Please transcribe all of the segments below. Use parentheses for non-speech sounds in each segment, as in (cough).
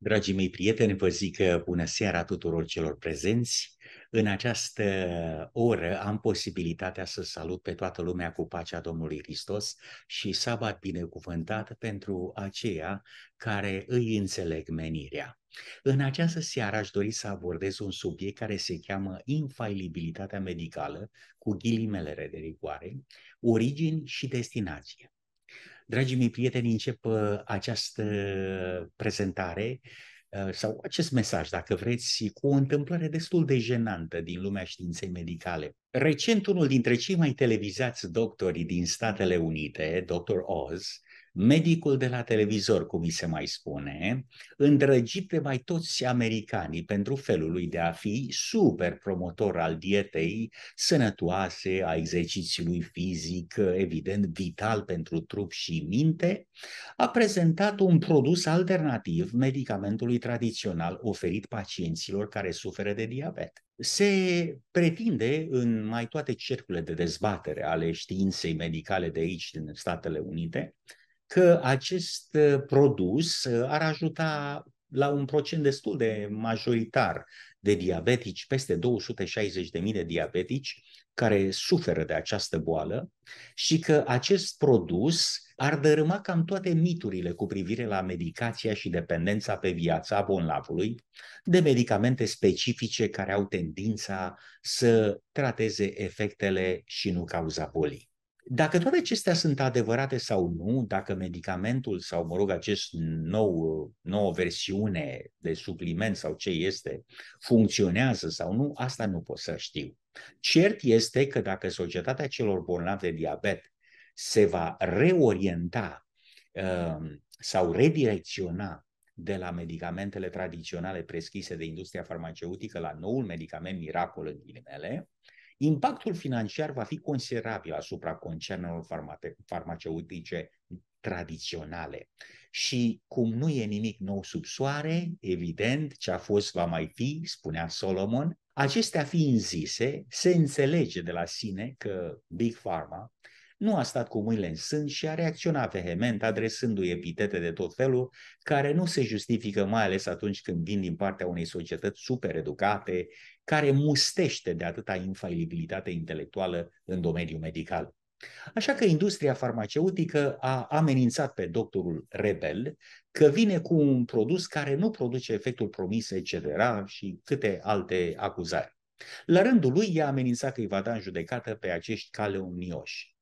Dragii mei prieteni, vă zic bună seara tuturor celor prezenți. În această oră am posibilitatea să salut pe toată lumea cu pacea Domnului Hristos și sabat binecuvântat pentru aceia care îi înțeleg menirea. În această seară aș dori să abordez un subiect care se cheamă infailibilitatea medicală, cu ghilimele de rigoare, origini și destinație. Dragii mei prieteni, încep uh, această prezentare uh, sau acest mesaj, dacă vreți, cu o întâmplare destul de jenantă din lumea științei medicale. Recent, unul dintre cei mai televizați doctori din Statele Unite, Dr. Oz, medicul de la televizor, cum mi se mai spune, îndrăgit de mai toți americanii pentru felul lui de a fi super promotor al dietei sănătoase, a exercițiului fizic, evident vital pentru trup și minte, a prezentat un produs alternativ medicamentului tradițional oferit pacienților care suferă de diabet. Se pretinde în mai toate cercurile de dezbatere ale științei medicale de aici, din Statele Unite, că acest uh, produs uh, ar ajuta la un procent destul de majoritar de diabetici, peste 260.000 de diabetici care suferă de această boală și că acest produs ar dărâma cam toate miturile cu privire la medicația și dependența pe viața bolnavului de medicamente specifice care au tendința să trateze efectele și nu cauza bolii. Dacă toate acestea sunt adevărate sau nu, dacă medicamentul sau, mă rog, acest nou, nouă versiune de supliment sau ce este, funcționează sau nu, asta nu pot să știu. Cert este că dacă societatea celor bolnavi de diabet se va reorienta ehm, sau redirecționa de la medicamentele tradiționale prescrise de industria farmaceutică la noul medicament miracol în ghilimele, Impactul financiar va fi considerabil asupra concernelor farmace- farmaceutice tradiționale. Și cum nu e nimic nou sub soare, evident, ce a fost va mai fi, spunea Solomon, acestea fiind zise, se înțelege de la sine că Big Pharma nu a stat cu mâinile în sân și a reacționat vehement, adresându-i epitete de tot felul, care nu se justifică mai ales atunci când vin din partea unei societăți super educate, care mustește de atâta infailibilitate intelectuală în domeniul medical. Așa că industria farmaceutică a amenințat pe doctorul rebel că vine cu un produs care nu produce efectul promis, etc. și câte alte acuzări. La rândul lui, i-a amenințat că îi va da în judecată pe acești cale omnioși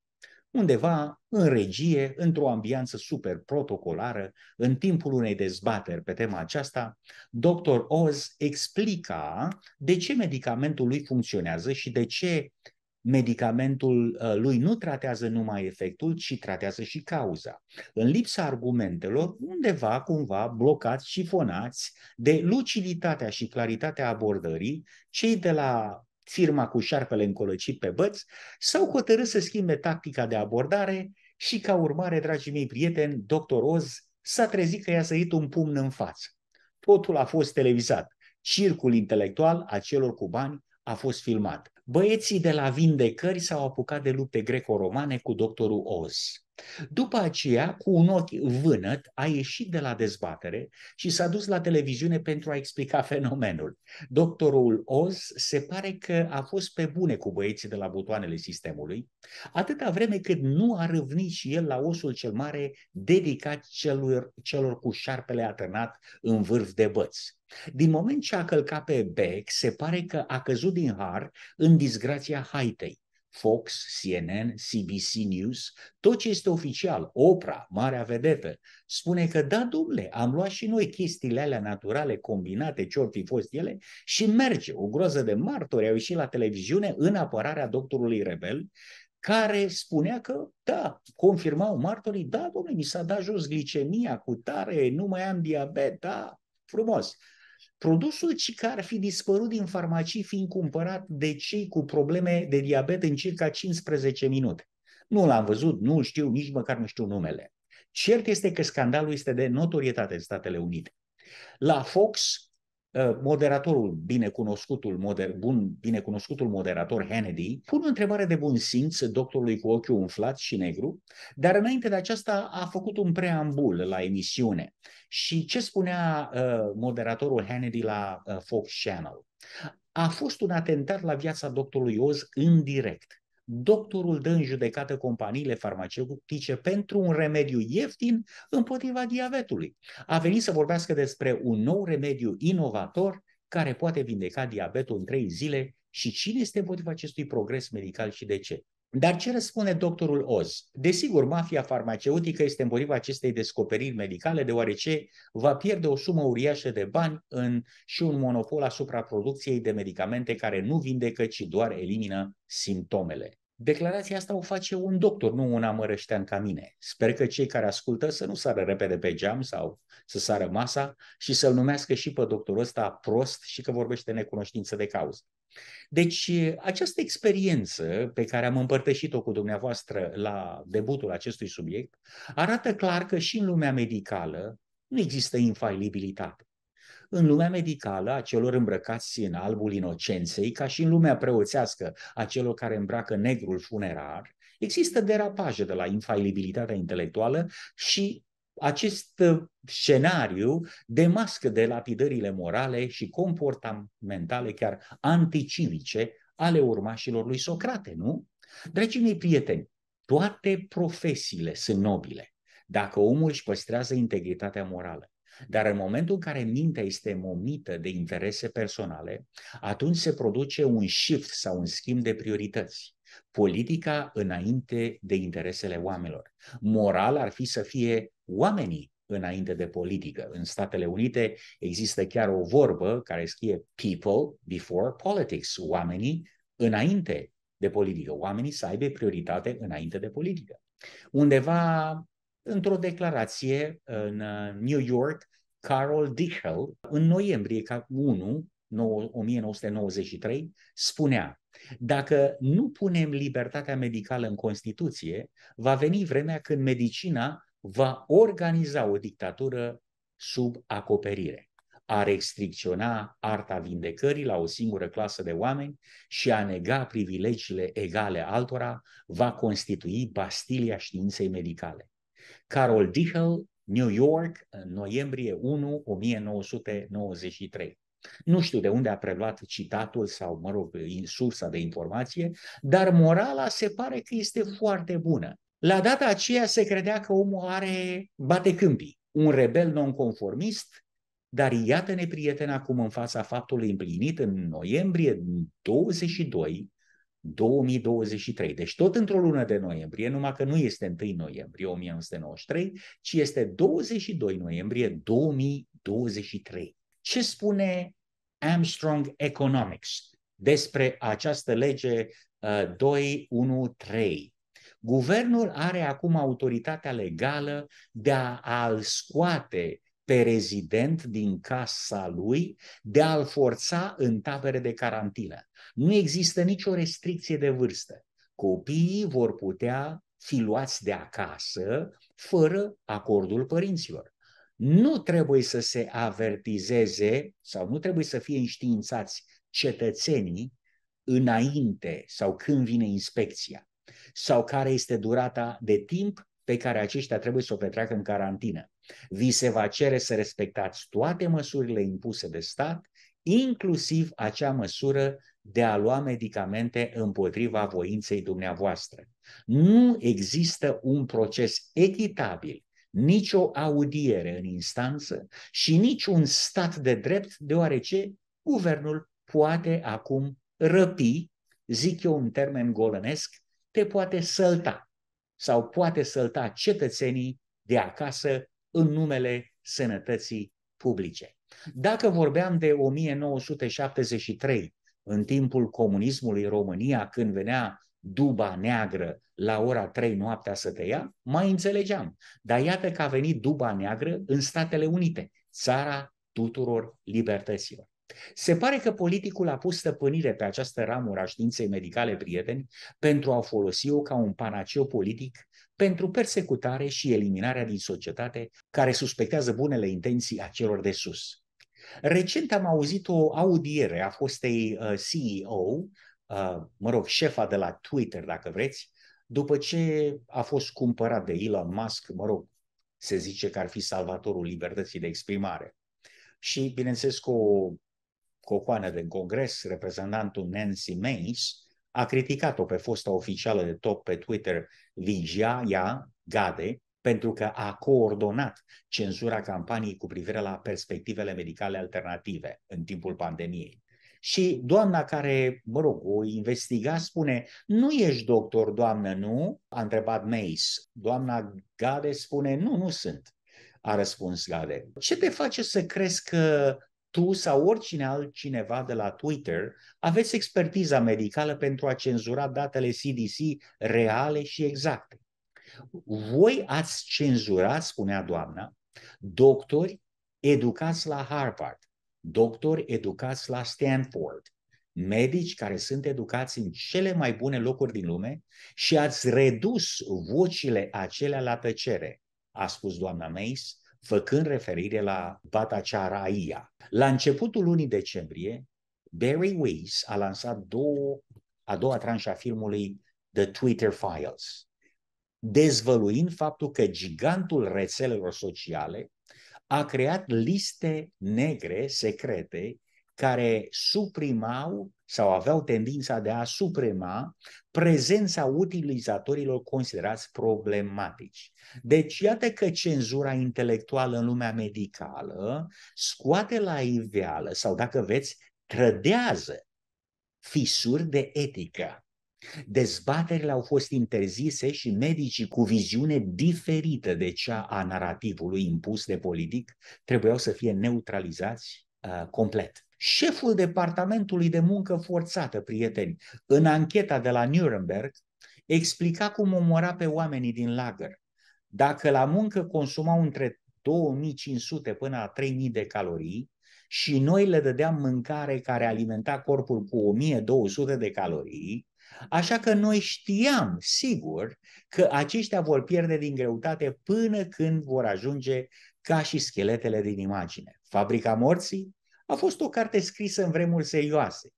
undeva în regie, într-o ambianță super protocolară, în timpul unei dezbateri pe tema aceasta, Dr. Oz explica de ce medicamentul lui funcționează și de ce medicamentul uh, lui nu tratează numai efectul, ci tratează și cauza. În lipsa argumentelor, undeva cumva blocați și fonați de luciditatea și claritatea abordării, cei de la Firma cu șarpele încolăcit pe băț, s-au hotărât să schimbe tactica de abordare și ca urmare, dragii mei prieteni, doctor Oz s-a trezit că i-a sărit un pumn în față. Totul a fost televizat. Circul intelectual a celor cu bani a fost filmat. Băieții de la vindecări s-au apucat de lupte greco-romane cu doctorul Oz. După aceea, cu un ochi vânăt, a ieșit de la dezbatere și s-a dus la televiziune pentru a explica (laughs) fenomenul. Doctorul Oz se pare că a fost pe bune cu băieții de la butoanele sistemului, atâta vreme cât nu a râvnit și el la osul cel mare dedicat celor, celor cu șarpele atârnat în vârf de băți. Din moment ce a călcat pe bec, se pare că a căzut din har în disgrația haitei. Fox, CNN, CBC News, tot ce este oficial, Oprah, marea vedetă, spune că da, domnule, am luat și noi chestiile alea naturale combinate, ce ori fi fost ele, și merge. O groază de martori au ieșit la televiziune în apărarea doctorului rebel, care spunea că, da, confirmau martorii, da, domnule, mi s-a dat jos glicemia cu tare, nu mai am diabet, da, frumos produsul cica ar fi dispărut din farmacii fiind cumpărat de cei cu probleme de diabet în circa 15 minute. Nu l-am văzut, nu știu, nici măcar nu știu numele. Cert este că scandalul este de notorietate în Statele Unite. La Fox, Uh, moderatorul, binecunoscutul, moder, bun, binecunoscutul moderator Hannity pun o întrebare de bun simț doctorului cu ochiul umflat și negru, dar înainte de aceasta a făcut un preambul la emisiune. Și ce spunea uh, moderatorul Hannity la uh, Fox Channel? A fost un atentat la viața doctorului Oz în direct doctorul dă în judecată companiile farmaceutice pentru un remediu ieftin împotriva diabetului. A venit să vorbească despre un nou remediu inovator care poate vindeca diabetul în trei zile și cine este împotriva acestui progres medical și de ce. Dar ce răspunde doctorul Oz? Desigur, mafia farmaceutică este împotriva acestei descoperiri medicale, deoarece va pierde o sumă uriașă de bani în, și un monopol asupra producției de medicamente care nu vindecă, ci doar elimină simptomele. Declarația asta o face un doctor, nu un amărăștean ca mine. Sper că cei care ascultă să nu sară repede pe geam sau să sară masa și să-l numească și pe doctorul ăsta prost și că vorbește necunoștință de cauză. Deci această experiență pe care am împărtășit-o cu dumneavoastră la debutul acestui subiect arată clar că și în lumea medicală nu există infailibilitate în lumea medicală a celor îmbrăcați în albul inocenței, ca și în lumea preoțească a celor care îmbracă negrul funerar, există derapaje de la infailibilitatea intelectuală și acest uh, scenariu demască de lapidările morale și comportamentale, chiar anticivice, ale urmașilor lui Socrate, nu? Dragii mei prieteni, toate profesiile sunt nobile dacă omul își păstrează integritatea morală. Dar în momentul în care mintea este momită de interese personale, atunci se produce un shift sau un schimb de priorități. Politica înainte de interesele oamenilor. Moral ar fi să fie oamenii înainte de politică. În Statele Unite există chiar o vorbă care scrie people before politics, oamenii înainte de politică, oamenii să aibă prioritate înainte de politică. Undeva într-o declarație în uh, New York, Carol Dichel, în noiembrie 1, 1993, spunea dacă nu punem libertatea medicală în Constituție, va veni vremea când medicina va organiza o dictatură sub acoperire, a restricționa arta vindecării la o singură clasă de oameni și a nega privilegiile egale altora va constitui Bastilia științei medicale. Carol Dichel, New York, în noiembrie 1, 1993. Nu știu de unde a preluat citatul sau, mă rog, sursa de informație, dar morala se pare că este foarte bună. La data aceea se credea că omul are bate câmpii, un rebel nonconformist, dar iată-ne, prieten, acum în fața faptului împlinit în noiembrie 22, 2023. Deci tot într-o lună de noiembrie, numai că nu este 1 noiembrie 1993, ci este 22 noiembrie 2023. Ce spune Armstrong Economics despre această lege uh, 213? Guvernul are acum autoritatea legală de a, a scoate pe rezident din casa lui, de a-l forța în tabere de carantină. Nu există nicio restricție de vârstă. Copiii vor putea fi luați de acasă fără acordul părinților. Nu trebuie să se avertizeze sau nu trebuie să fie înștiințați cetățenii înainte sau când vine inspecția sau care este durata de timp pe care aceștia trebuie să o petreacă în carantină. Vi se va cere să respectați toate măsurile impuse de stat, inclusiv acea măsură de a lua medicamente împotriva voinței dumneavoastră. Nu există un proces echitabil, nicio audiere în instanță și nici un stat de drept, deoarece guvernul poate acum răpi, zic eu un termen golănesc, te poate sălta sau poate sălta cetățenii de acasă în numele sănătății publice. Dacă vorbeam de 1973, în timpul comunismului România, când venea duba neagră la ora 3 noaptea să te ia, mai înțelegeam. Dar iată că a venit duba neagră în Statele Unite, țara tuturor libertăților. Se pare că politicul a pus stăpânire pe această ramură a științei medicale, prieteni, pentru a folosi-o ca un panaceu politic pentru persecutare și eliminarea din societate care suspectează bunele intenții a celor de sus. Recent am auzit o audiere a fostei uh, CEO, uh, mă rog, șefa de la Twitter, dacă vreți, după ce a fost cumpărat de Elon Musk, mă rog, se zice că ar fi salvatorul libertății de exprimare. Și, bineînțeles, cu o cocoane de congres, reprezentantul Nancy Mace, a criticat-o pe fosta oficială de top pe Twitter, Vijaya Gade, pentru că a coordonat cenzura campaniei cu privire la perspectivele medicale alternative în timpul pandemiei. Și doamna care, mă rog, o investiga spune, nu ești doctor, doamnă, nu? A întrebat Mace. Doamna Gade spune, nu, nu sunt. A răspuns Gade. Ce te face să crezi că tu sau oricine altcineva de la Twitter aveți expertiza medicală pentru a cenzura datele CDC reale și exacte. Voi ați cenzura, spunea doamna, doctori educați la Harvard, doctori educați la Stanford, medici care sunt educați în cele mai bune locuri din lume și ați redus vocile acelea la tăcere, a spus doamna Mace, făcând referire la bata La începutul lunii decembrie, Barry Weiss a lansat două, a doua tranșă a filmului The Twitter Files, dezvăluind faptul că gigantul rețelelor sociale a creat liste negre secrete care suprimau sau aveau tendința de a suprema prezența utilizatorilor considerați problematici. Deci, iată că cenzura intelectuală în lumea medicală scoate la iveală, sau dacă veți, trădează fisuri de etică. Dezbaterile au fost interzise și medicii cu viziune diferită de cea a narativului impus de politic trebuiau să fie neutralizați uh, complet. Șeful departamentului de muncă forțată, prieteni, în ancheta de la Nuremberg, explica cum omora pe oamenii din lagăr. Dacă la muncă consumau între 2500 până la 3000 de calorii și noi le dădeam mâncare care alimenta corpul cu 1200 de calorii, Așa că noi știam, sigur, că aceștia vor pierde din greutate până când vor ajunge ca și scheletele din imagine. Fabrica morții a fost o carte scrisă în vremuri serioase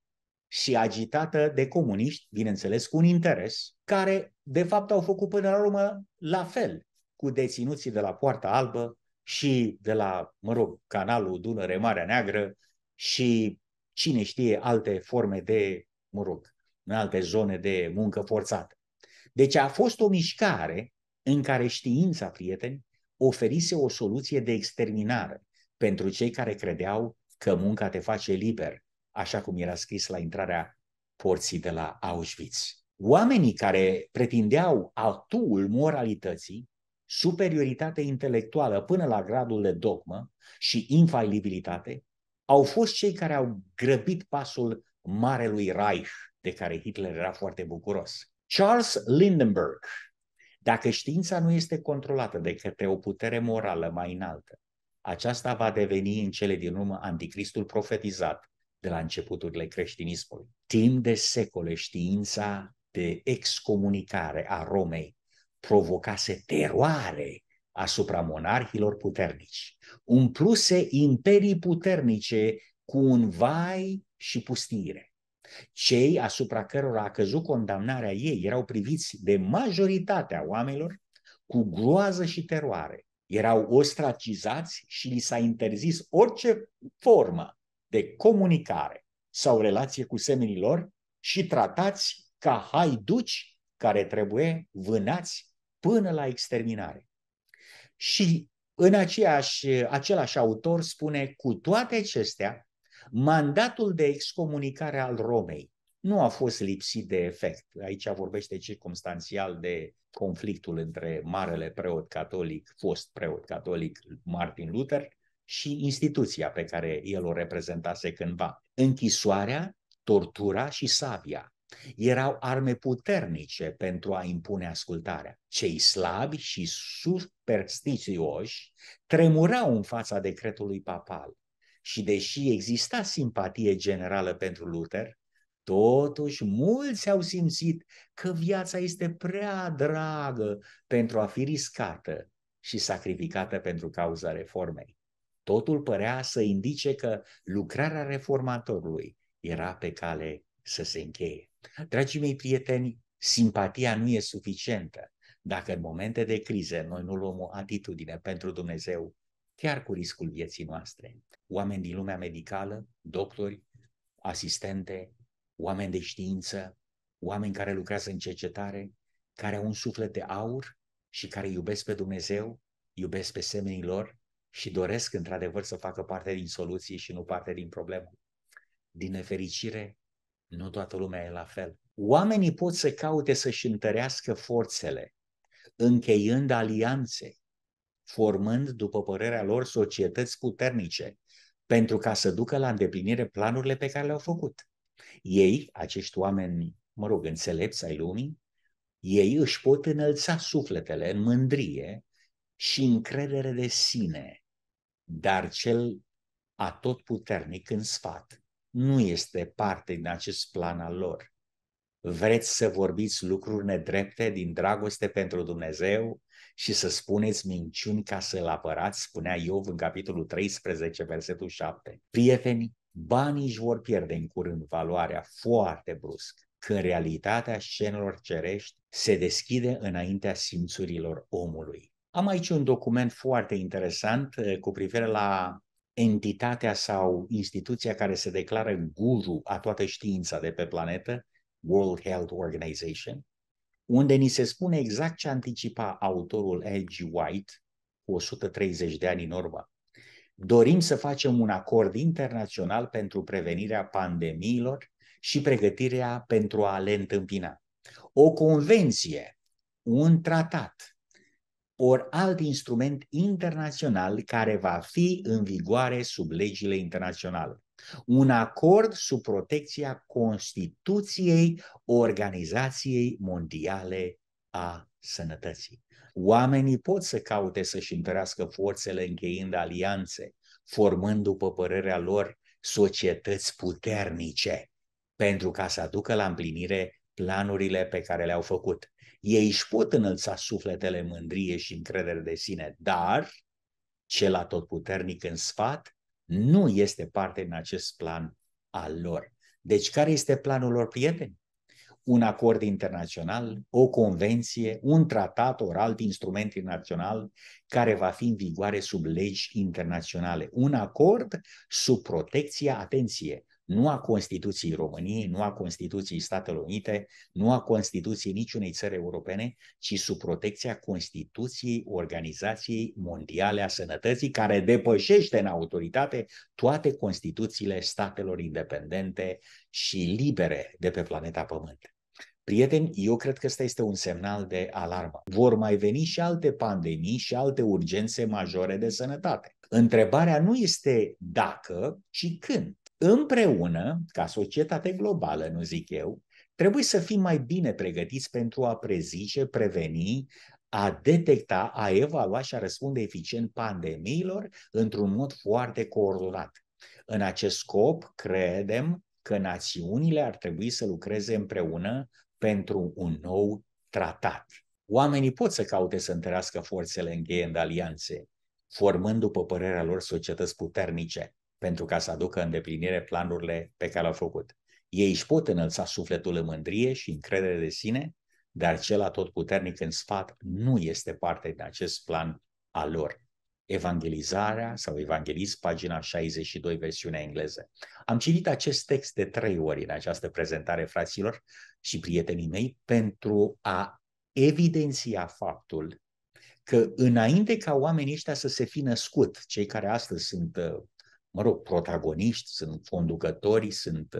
și agitată de comuniști, bineînțeles, cu un interes, care de fapt au făcut până la urmă la fel cu deținuții de la Poarta Albă și de la, mă rog, canalul Dunăre Marea Neagră și cine știe alte forme de, mă rog, în alte zone de muncă forțată. Deci a fost o mișcare în care știința, prieteni, oferise o soluție de exterminare pentru cei care credeau că munca te face liber, așa cum era scris la intrarea porții de la Auschwitz. Oamenii care pretindeau altul moralității, superioritate intelectuală până la gradul de dogmă și infailibilitate, au fost cei care au grăbit pasul Marelui Reich, de care Hitler era foarte bucuros. Charles Lindenberg, dacă știința nu este controlată de către o putere morală mai înaltă, aceasta va deveni în cele din urmă anticristul profetizat de la începuturile creștinismului. Timp de secole știința de excomunicare a Romei provocase teroare asupra monarhilor puternici, umpluse imperii puternice cu un vai și pustire. Cei asupra cărora a căzut condamnarea ei erau priviți de majoritatea oamenilor cu groază și teroare, erau ostracizați și li s-a interzis orice formă de comunicare sau relație cu semenii lor și tratați ca haiduci care trebuie vânați până la exterminare. Și în aceeași, același autor spune, cu toate acestea, mandatul de excomunicare al Romei nu a fost lipsit de efect. Aici vorbește circumstanțial de conflictul între marele preot catolic, fost preot catolic Martin Luther și instituția pe care el o reprezentase cândva. Închisoarea, tortura și sabia erau arme puternice pentru a impune ascultarea. Cei slabi și superstițioși tremurau în fața decretului papal. Și deși exista simpatie generală pentru Luther, Totuși, mulți au simțit că viața este prea dragă pentru a fi riscată și sacrificată pentru cauza reformei. Totul părea să indice că lucrarea reformatorului era pe cale să se încheie. Dragii mei prieteni, simpatia nu e suficientă dacă în momente de crize noi nu luăm o atitudine pentru Dumnezeu, chiar cu riscul vieții noastre. Oameni din lumea medicală, doctori, asistente, oameni de știință, oameni care lucrează în cercetare, care au un suflet de aur și care iubesc pe Dumnezeu, iubesc pe semenii lor și doresc într-adevăr să facă parte din soluție și nu parte din problemă. Din nefericire, nu toată lumea e la fel. Oamenii pot să caute să-și întărească forțele, încheiând alianțe, formând, după părerea lor, societăți puternice, pentru ca să ducă la îndeplinire planurile pe care le-au făcut. Ei, acești oameni, mă rog, înțelepți ai lumii, ei își pot înălța sufletele în mândrie și încredere de sine, dar cel atotputernic în sfat nu este parte din acest plan al lor. Vreți să vorbiți lucruri nedrepte din dragoste pentru Dumnezeu și să spuneți minciuni ca să-L apărați, spunea Iov în capitolul 13, versetul 7. Prieteni, Banii își vor pierde în curând valoarea foarte brusc, că realitatea scenelor cerești se deschide înaintea simțurilor omului. Am aici un document foarte interesant eh, cu privire la entitatea sau instituția care se declară guru a toată știința de pe planetă, World Health Organization, unde ni se spune exact ce anticipa autorul L.G. White cu 130 de ani în urmă dorim să facem un acord internațional pentru prevenirea pandemiilor și pregătirea pentru a le întâmpina. O convenție, un tratat, ori alt instrument internațional care va fi în vigoare sub legile internaționale. Un acord sub protecția Constituției Organizației Mondiale a Sănătății. Oamenii pot să caute să-și întărească forțele încheind alianțe, formând, după părerea lor, societăți puternice, pentru ca să aducă la împlinire planurile pe care le-au făcut. Ei își pot înălța sufletele mândrie și încredere de sine, dar cel atotputernic în sfat nu este parte din acest plan al lor. Deci care este planul lor, prieteni? un acord internațional, o convenție, un tratat or alt instrument internațional care va fi în vigoare sub legi internaționale. Un acord sub protecția, atenție, nu a Constituției României, nu a Constituției Statelor Unite, nu a Constituției niciunei țări europene, ci sub protecția Constituției Organizației Mondiale a Sănătății, care depășește în autoritate toate Constituțiile statelor independente și libere de pe planeta Pământ. Prieteni, eu cred că ăsta este un semnal de alarmă. Vor mai veni și alte pandemii și alte urgențe majore de sănătate. Întrebarea nu este dacă, ci când. Împreună, ca societate globală, nu zic eu, trebuie să fim mai bine pregătiți pentru a prezice, preveni, a detecta, a evalua și a răspunde eficient pandemiilor într-un mod foarte coordonat. În acest scop, credem că națiunile ar trebui să lucreze împreună pentru un nou tratat. Oamenii pot să caute să întărească forțele în în alianțe, formând după părerea lor societăți puternice, pentru ca să aducă îndeplinire planurile pe care le-au făcut. Ei își pot înălța sufletul în mândrie și încredere de sine, dar cel tot puternic în sfat nu este parte din acest plan al lor. Evangelizarea sau Evanghelist, pagina 62, versiunea engleză. Am citit acest text de trei ori în această prezentare, fraților și prietenii mei, pentru a evidenția faptul că înainte ca oamenii ăștia să se fi născut, cei care astăzi sunt, mă rog, protagoniști, sunt conducătorii, sunt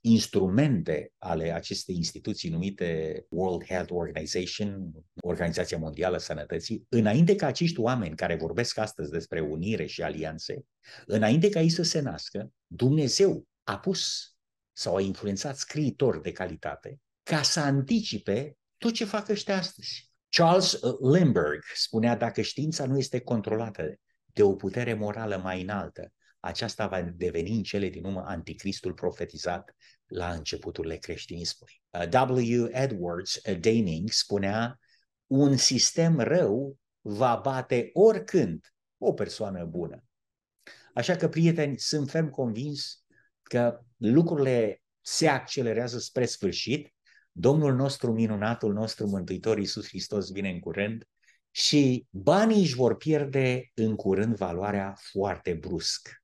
instrumente ale acestei instituții numite World Health Organization, Organizația Mondială a Sănătății, înainte ca acești oameni care vorbesc astăzi despre unire și alianțe, înainte ca ei să se nască, Dumnezeu a pus sau a influențat scriitori de calitate ca să anticipe tot ce fac ăștia astăzi. Charles uh, Lindbergh spunea, dacă știința nu este controlată de o putere morală mai înaltă, aceasta va deveni în cele din urmă anticristul profetizat la începuturile creștinismului. Uh, w. Edwards uh, Daning spunea, un sistem rău va bate oricând o persoană bună. Așa că, prieteni, sunt ferm convins că lucrurile se accelerează spre sfârșit. Domnul nostru, minunatul nostru, Mântuitor Iisus Hristos vine în curând și banii își vor pierde în curând valoarea foarte brusc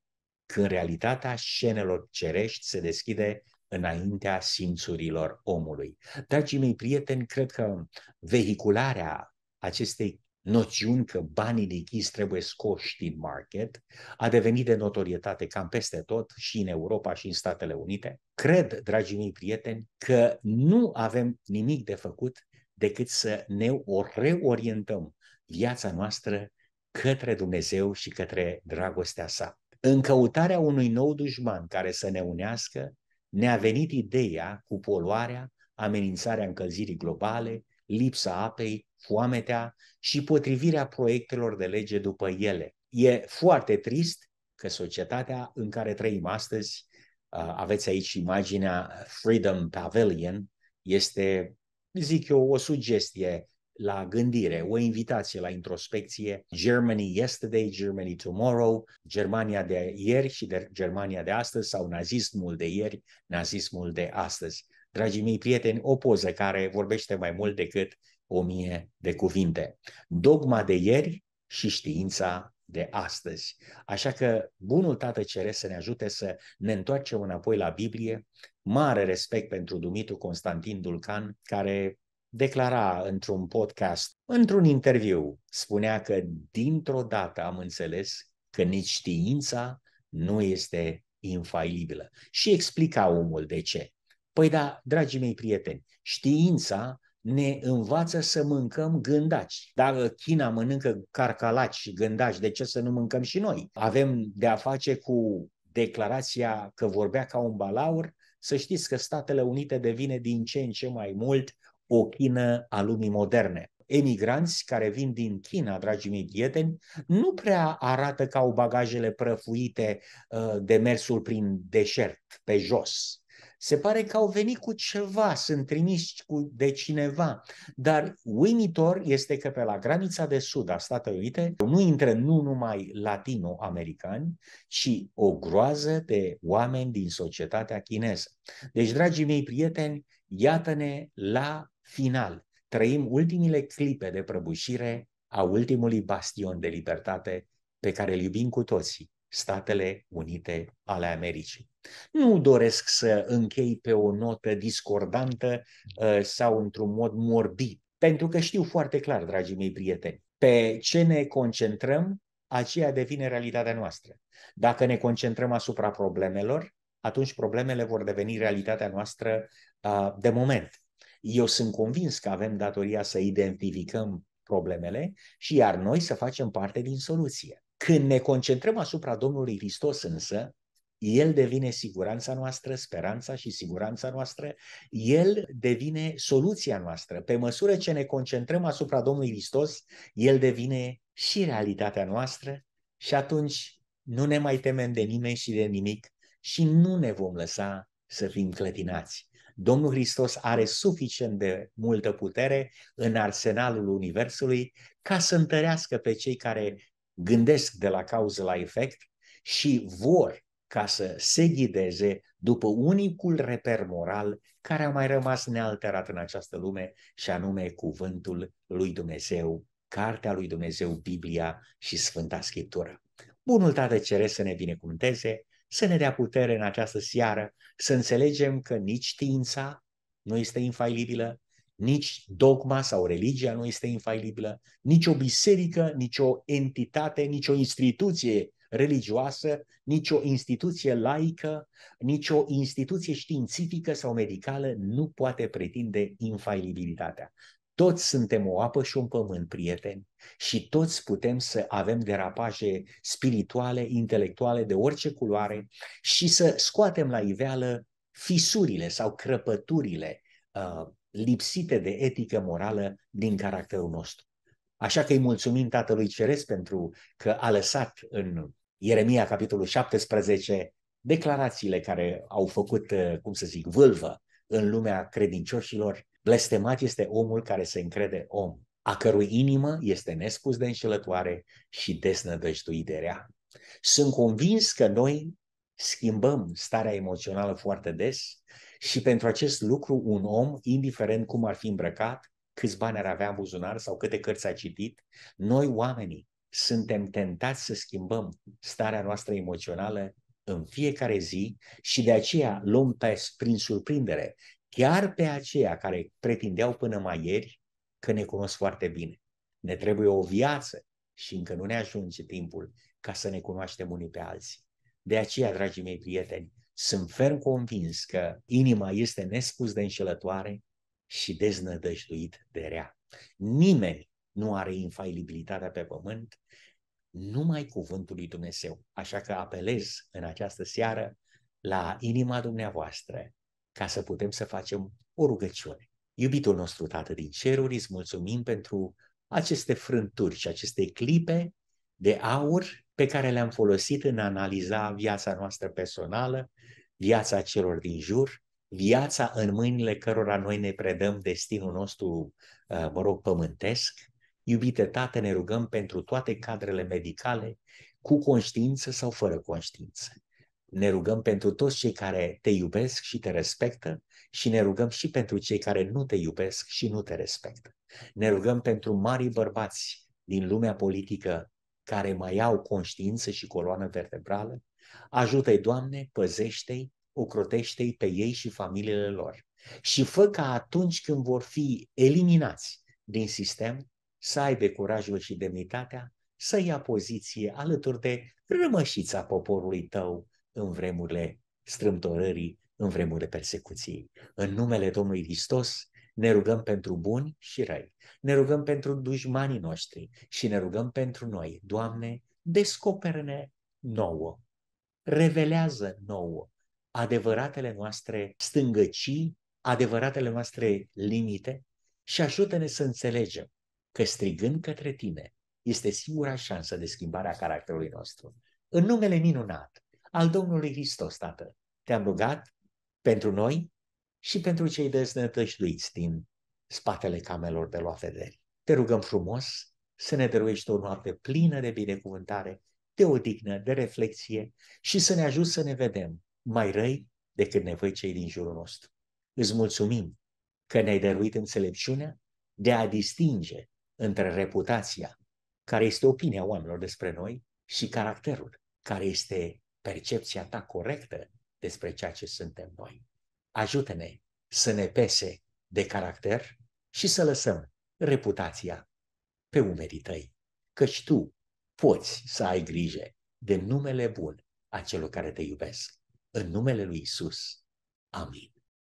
când realitatea scenelor cerești se deschide înaintea simțurilor omului. Dragii mei prieteni, cred că vehicularea acestei noțiuni că banii chis trebuie scoși din market a devenit de notorietate cam peste tot și în Europa și în Statele Unite. Cred, dragii mei prieteni, că nu avem nimic de făcut decât să ne o reorientăm viața noastră către Dumnezeu și către dragostea sa. În căutarea unui nou dușman care să ne unească, ne-a venit ideea cu poluarea, amenințarea încălzirii globale, lipsa apei, foametea și potrivirea proiectelor de lege după ele. E foarte trist că societatea în care trăim astăzi, aveți aici imaginea Freedom Pavilion, este, zic eu, o sugestie la gândire, o invitație la introspecție. Germany yesterday, Germany tomorrow, Germania de ieri și de Germania de astăzi sau nazismul de ieri, nazismul de astăzi. Dragii mei prieteni, o poză care vorbește mai mult decât o mie de cuvinte. Dogma de ieri și știința de astăzi. Așa că bunul Tată Ceresc să ne ajute să ne întoarcem înapoi la Biblie. Mare respect pentru Dumitru Constantin Dulcan, care declara într-un podcast, într-un interviu, spunea că dintr-o dată am înțeles că nici știința nu este infailibilă. Și explica omul de ce. Păi da, dragii mei prieteni, știința ne învață să mâncăm gândaci. Dacă China mănâncă carcalaci și gândaci, de ce să nu mâncăm și noi? Avem de a face cu declarația că vorbea ca un balaur, să știți că Statele Unite devine din ce în ce mai mult o chină a lumii moderne. Emigranți care vin din China, dragii mei prieteni, nu prea arată ca au bagajele prăfuite uh, de mersul prin deșert, pe jos. Se pare că au venit cu ceva, sunt trimiși cu, de cineva. Dar uimitor este că pe la granița de sud a Statelor Unite nu intră nu numai latino-americani, ci o groază de oameni din societatea chineză. Deci, dragii mei prieteni, iată-ne la final. Trăim ultimile clipe de prăbușire a ultimului bastion de libertate pe care îl iubim cu toții, Statele Unite ale Americii. Nu doresc să închei pe o notă discordantă uh, sau într-un mod morbid, pentru că știu foarte clar, dragii mei prieteni, pe ce ne concentrăm, aceea devine realitatea noastră. Dacă ne concentrăm asupra problemelor, atunci problemele vor deveni realitatea noastră uh, de moment. Eu sunt convins că avem datoria să identificăm problemele și iar noi să facem parte din soluție. Când ne concentrăm asupra Domnului Hristos însă, el devine siguranța noastră, speranța și siguranța noastră, El devine soluția noastră. Pe măsură ce ne concentrăm asupra Domnului Hristos, El devine și realitatea noastră și atunci nu ne mai temem de nimeni și de nimic și nu ne vom lăsa să fim clătinați. Domnul Hristos are suficient de multă putere în arsenalul Universului ca să întărească pe cei care gândesc de la cauză la efect și vor ca să se ghideze după unicul reper moral care a mai rămas nealterat în această lume și anume cuvântul lui Dumnezeu, cartea lui Dumnezeu, Biblia și Sfânta Scriptură. Bunul Tată Ceresc să ne binecuvânteze să ne dea putere în această seară să înțelegem că nici știința nu este infailibilă, nici dogma sau religia nu este infailibilă, nici o biserică, nici o entitate, nici o instituție religioasă, nici o instituție laică, nici o instituție științifică sau medicală nu poate pretinde infailibilitatea. Toți suntem o apă și un pământ, prieteni, și toți putem să avem derapaje spirituale, intelectuale, de orice culoare și să scoatem la iveală fisurile sau crăpăturile uh, lipsite de etică morală din caracterul nostru. Așa că îi mulțumim Tatălui Ceresc pentru că a lăsat în Ieremia, capitolul 17, declarațiile care au făcut, uh, cum să zic, vâlvă în lumea credincioșilor Blestemat este omul care se încrede om, a cărui inimă este nespus de înșelătoare și desnădăjduiderea. Sunt convins că noi schimbăm starea emoțională foarte des și pentru acest lucru un om, indiferent cum ar fi îmbrăcat, câți bani ar avea în buzunar sau câte cărți a citit, noi oamenii suntem tentați să schimbăm starea noastră emoțională în fiecare zi și de aceea luăm pe, prin surprindere chiar pe aceia care pretindeau până mai ieri că ne cunosc foarte bine. Ne trebuie o viață și încă nu ne ajunge timpul ca să ne cunoaștem unii pe alții. De aceea, dragii mei prieteni, sunt ferm convins că inima este nespus de înșelătoare și deznădăjduit de rea. Nimeni nu are infailibilitatea pe pământ, numai cuvântul lui Dumnezeu. Așa că apelez în această seară la inima dumneavoastră ca să putem să facem o rugăciune. Iubitul nostru Tată din ceruri, îți mulțumim pentru aceste frânturi și aceste clipe de aur pe care le-am folosit în a analiza viața noastră personală, viața celor din jur, viața în mâinile cărora noi ne predăm destinul nostru, uh, mă rog, pământesc. Iubite Tată, ne rugăm pentru toate cadrele medicale, cu conștiință sau fără conștiință ne rugăm pentru toți cei care te iubesc și te respectă și ne rugăm și pentru cei care nu te iubesc și nu te respectă. Ne rugăm pentru marii bărbați din lumea politică care mai au conștiință și coloană vertebrală. Ajută-i, Doamne, păzește-i, ocrotește-i pe ei și familiile lor. Și fă ca atunci când vor fi eliminați din sistem să aibă curajul și demnitatea să ia poziție alături de rămășița poporului tău, în vremurile strâmtorării, în vremurile persecuției. În numele Domnului Hristos ne rugăm pentru buni și răi, ne rugăm pentru dușmanii noștri și ne rugăm pentru noi. Doamne, descoperă-ne nouă, revelează nouă adevăratele noastre stângăcii, adevăratele noastre limite și ajută-ne să înțelegem că strigând către Tine este singura șansă de schimbare a caracterului nostru. În numele minunat al Domnului Hristos, tată, Te-am rugat pentru noi și pentru cei deznătășluiți din spatele camelor de luat vederi. Te rugăm frumos să ne dăruiești o noapte plină de binecuvântare, de odihnă, de reflexie și să ne ajut să ne vedem mai răi decât ne voi cei din jurul nostru. Îți mulțumim că ne-ai dăruit înțelepciunea de a distinge între reputația, care este opinia oamenilor despre noi, și caracterul, care este percepția ta corectă despre ceea ce suntem noi. Ajută-ne să ne pese de caracter și să lăsăm reputația pe umerii tăi, căci tu poți să ai grijă de numele bun a celor care te iubesc. În numele lui Isus. Amin.